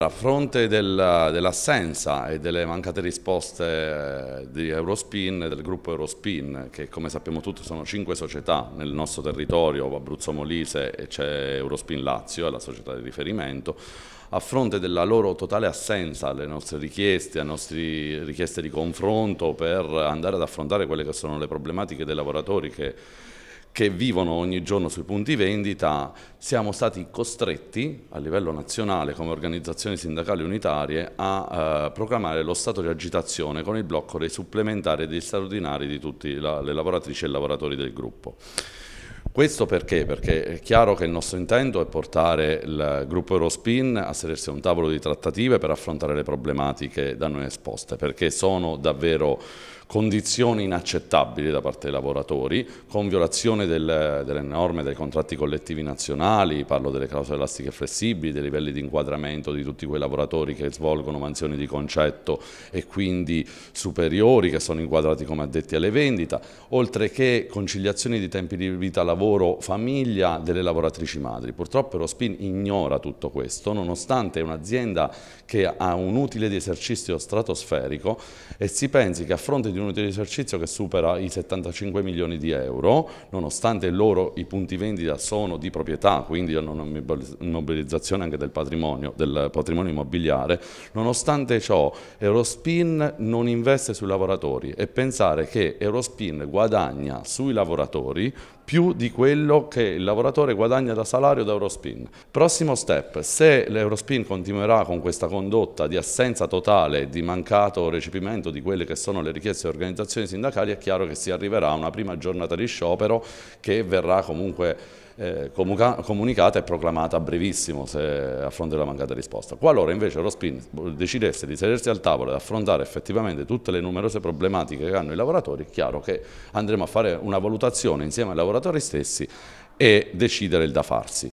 A fronte del, dell'assenza e delle mancate risposte eh, di Eurospin del gruppo Eurospin, che come sappiamo tutti sono cinque società nel nostro territorio, Abruzzo Molise e c'è Eurospin Lazio, è la società di riferimento, a fronte della loro totale assenza alle nostre richieste, alle nostre richieste di confronto per andare ad affrontare quelle che sono le problematiche dei lavoratori che che vivono ogni giorno sui punti vendita, siamo stati costretti a livello nazionale come organizzazioni sindacali unitarie a eh, proclamare lo stato di agitazione con il blocco dei supplementari e dei straordinari di tutte la, le lavoratrici e lavoratori del gruppo. Questo perché? Perché è chiaro che il nostro intento è portare il gruppo Eurospin a sedersi a un tavolo di trattative per affrontare le problematiche da noi esposte, perché sono davvero condizioni inaccettabili da parte dei lavoratori, con violazione del, delle norme dei contratti collettivi nazionali, parlo delle clausole elastiche flessibili, dei livelli di inquadramento di tutti quei lavoratori che svolgono mansioni di concetto e quindi superiori, che sono inquadrati come addetti alle vendita, oltre che conciliazioni di tempi di vita, lavoro, famiglia delle lavoratrici madri. Purtroppo Eurospin ignora tutto questo, nonostante è un'azienda che ha un utile di esercizio stratosferico e si pensi che a fronte di di un utile di esercizio che supera i 75 milioni di euro, nonostante loro i punti vendita sono di proprietà, quindi hanno una mobilizzazione anche del patrimonio, del patrimonio immobiliare, nonostante ciò Eurospin non investe sui lavoratori e pensare che Eurospin guadagna sui lavoratori più di quello che il lavoratore guadagna da salario da Eurospin. Prossimo step, se l'Eurospin continuerà con questa condotta di assenza totale di mancato recepimento di quelle che sono le richieste delle organizzazioni sindacali, è chiaro che si arriverà a una prima giornata di sciopero che verrà comunque eh, comunicata e proclamata a brevissimo se, a fronte della mancata risposta. Qualora invece Rospin decidesse di sedersi al tavolo e affrontare effettivamente tutte le numerose problematiche che hanno i lavoratori, è chiaro che andremo a fare una valutazione insieme ai lavoratori stessi e decidere il da farsi.